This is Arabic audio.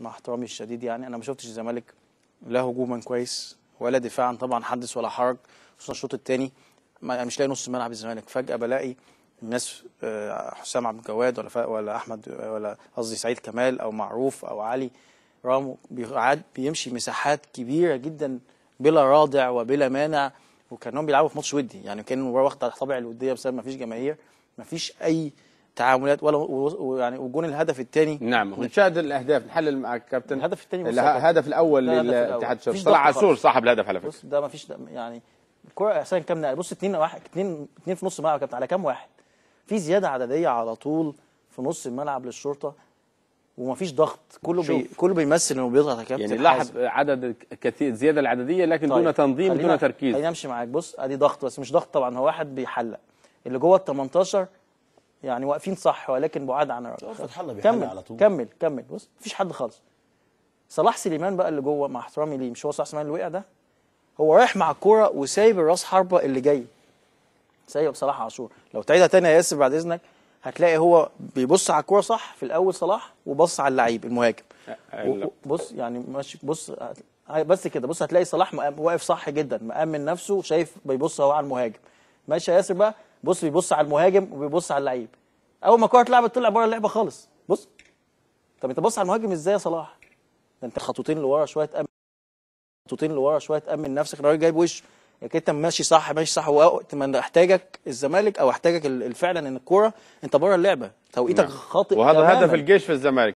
مع احترامي الشديد يعني انا ما شفتش الزمالك لا هجوما كويس ولا دفاعا طبعا حدث ولا حرج خصوصا الشوط الثاني يعني مش لاقي نص ملعب الزمالك فجاه بلاقي الناس آه، حسام عبد الجواد ولا ولا احمد آه، ولا قصدي سعيد كمال او معروف او علي رامو بيعاد بيمشي مساحات كبيره جدا بلا رادع وبلا مانع وكانهم بيلعبوا في ماتش ودي يعني كان المباراه واخده طابع الوديه بسبب ما فيش جماهير ما فيش اي تعاملات ولا يعني وجون الهدف الثاني نعم ونشاهد الاهداف نحلل معك كابتن الهدف الثاني الهدف الاول للاتحاد الشباب طلع عاشور صاحب الهدف على فكره بص ده ما فيش يعني الكره احسن كام بص اثنين واحد اثنين اثنين في نص الملعب كابتن على كام واحد في زياده عدديه على طول في نص الملعب للشرطه ومفيش ضغط كله بي... كله بيمثل انه بيضغط يا كابتن يعني لاحظ عدد كثير زياده العدديه لكن طيب. دون تنظيم دون تركيز خلينا نمشي معاك بص ادي ضغط بس مش ضغط طبعا هو واحد بيحلق اللي جوه ال 18 يعني واقفين صح ولكن بعاد عن الركعه فتح الله كمل على طول كمل كمل بص مفيش حد خالص صلاح سليمان بقى اللي جوه مع احترامي ليه مش هو صلاح سليمان اللي وقع ده هو رايح مع الكوره وسايب الراس حربه اللي جاي سايب صلاح عاشور لو تعيدها تاني يا ياسر بعد اذنك هتلاقي هو بيبص على الكوره صح في الاول صلاح وبص على اللعيب المهاجم بص يعني ماشي بص بس كده بص هتلاقي صلاح واقف صح جدا مأمن نفسه شايف بيبص هو على المهاجم ماشي يا ياسر بقى بص بيبص على المهاجم وبيبص على اللعيب اول ما الكوره اتلعبت طلع بره اللعبه خالص بص طب انت بص على المهاجم ازاي يا صلاح ده انت خطوتين لورا شويه تامن خطوتين لورا شويه تامن نفسك الراجل جايب وشه لكن انت ماشي صح ماشي صح وقت ما احتاجك الزمالك او احتاجك فعلا ان الكوره انت بره اللعبه توقيتك نعم. خاطئ وهذا هدف الجيش في الزمالك